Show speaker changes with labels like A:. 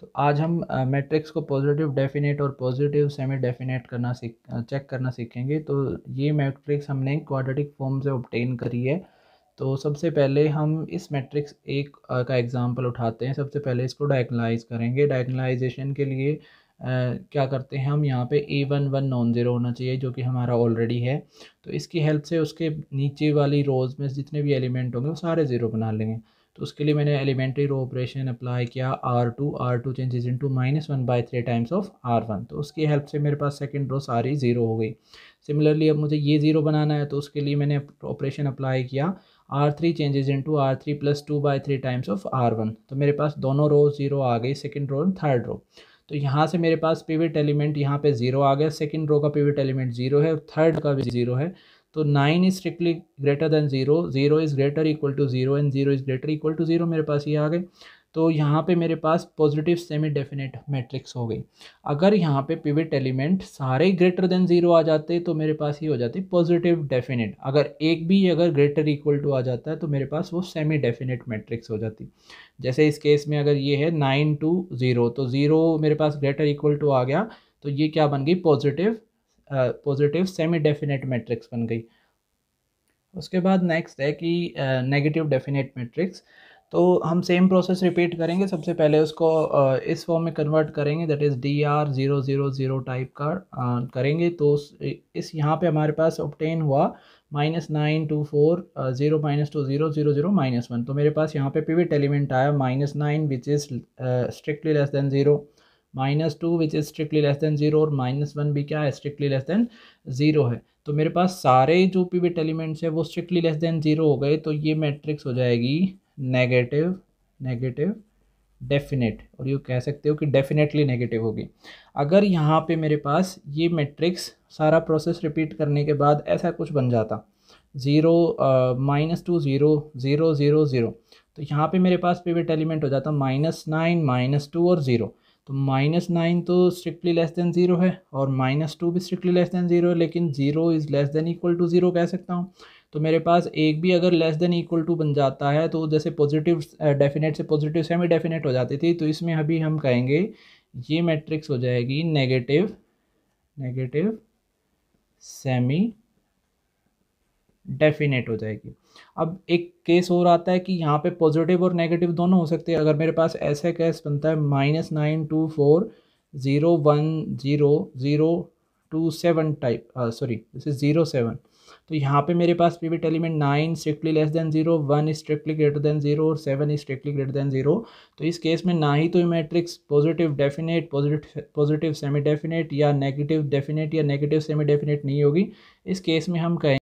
A: तो आज हम मैट्रिक्स को पॉजिटिव डेफिनेट और पॉजिटिव सेमी डेफिनेट करना सीख चेक करना सीखेंगे तो ये मैट्रिक्स हमने क्वाड्रेटिक फॉर्म से ऑप्टेन करी है तो सबसे पहले हम इस मैट्रिक्स एक का एग्ज़ाम्पल उठाते हैं सबसे पहले इसको डायगनलाइज करेंगे डायगनलाइजेशन के लिए आ, क्या करते हैं हम यहाँ पे A one one non zero होना चाहिए जो कि हमारा ऑलरेडी है तो इसकी हेल्प से उसके नीचे वाली रोज़ में जितने भी एलिमेंट होंगे वो सारे ज़ीरो बना लेंगे तो उसके लिए मैंने एलिमेंट्री रो ऑपरेशन अप्लाई किया R two R two changes into minus one by three times of R one तो उसकी हेल्प से मेरे पास सेकेंड रो सारी ज़ीरो हो गई सिमिलरली अब मुझे ये ज़ीरो बनाना है तो उसके लिए मैंने ऑपरेशन अप्लाई किया R three changes into R three plus two by three times of R one तो मेरे पास दोनों रो ज़ीरो आ गई second row and third row तो यहाँ से मेरे पास पिविट एलिमेंट यहाँ पे ज़ीरो आ गया सेकेंड रो का पिविट एलिमेंट ज़ीरो है थर्ड का भी ज़ीरो है तो nine is strictly greater than zero zero is greater equal to zero and zero is greater equal to zero मेरे पास ये आ गए तो यहाँ पे मेरे पास पॉजिटिव सेमी डेफिनेट मैट्रिक्स हो गई अगर यहाँ पे पिविट एलिमेंट सारे ग्रेटर देन ज़ीरो आ जाते तो मेरे पास ये हो जाती पॉजिटिव डेफिनेट अगर एक भी अगर ग्रेटर इक्वल टू आ जाता है तो मेरे पास वो सेमी डेफिनेट मैट्रिक्स हो जाती जैसे इस केस में अगर ये है नाइन टू ज़ीरो तो ज़ीरो मेरे पास ग्रेटर इक्वल टू आ गया तो ये क्या बन गई positive positive semi definite matrix बन गई उसके बाद नेक्स्ट है कि नेगेटिव डेफिनेट मैट्रिक्स तो हम सेम प्रोसेस रिपीट करेंगे सबसे पहले उसको uh, इस फॉर्म में कन्वर्ट करेंगे that is D R zero zero zero type का uh, करेंगे तो इस यहाँ पे हमारे पास ऑप्टेन हुआ minus nine two four zero minus two zero zero zero minus one तो मेरे पास यहाँ पे पिविट एलिमेंट आया minus nine which is strictly less than zero minus two which is strictly less than zero और minus one भी क्या है स्ट्रिक्टली लेस देन ज़ीरो है तो मेरे पास सारे जो पीबिट एलिमेंट्स है वो स्ट्रिक्टली लेस देन ज़ीरो हो गए तो ये मैट्रिक्स हो जाएगी नेगेटिव नेगेटिव डेफिनेट और यू कह सकते हो कि डेफिनेटली नेगेटिव होगी अगर यहाँ पे मेरे पास ये मैट्रिक्स सारा प्रोसेस रिपीट करने के बाद ऐसा कुछ बन जाता zero minus two zero zero zero zero तो यहाँ पे मेरे पास पीबिट एलिमेंट हो जाता माइनस नाइन माइनस टू और ज़ीरो तो माइनस नाइन तो स्ट्रिक्टली लेस देन ज़ीरो है और माइनस टू भी स्ट्रिक्टली लेस देन ज़ीरो है लेकिन zero is less than equal to zero कह सकता हूँ तो मेरे पास एक भी अगर लेस देन इक्वल टू बन जाता है तो जैसे पॉजिटिव डेफिनेट से पॉजिटिव सेमी डेफिनेट हो जाती थी तो इसमें अभी हम कहेंगे ये मैट्रिक्स हो जाएगी नेगेटिव नेगेटिव सेमी डेफिनेट हो जाएगी अब एक केस और आता है कि यहाँ पे पॉजिटिव और नेगेटिव दोनों हो सकते हैं अगर मेरे पास ऐसा केस बनता है minus nine two four zero one zero zero two seven type sorry this is zero seven तो यहाँ पे मेरे पास V element nine strictly less than zero one strictly greater than zero और seven strictly greater than zero तो इस case में ना ही तो matrix positive definite positive positive semi definite या नेगेटिव डेफिनेट या नेगेटिव सेमी डेफिनेट नहीं होगी इस केस में हम कहें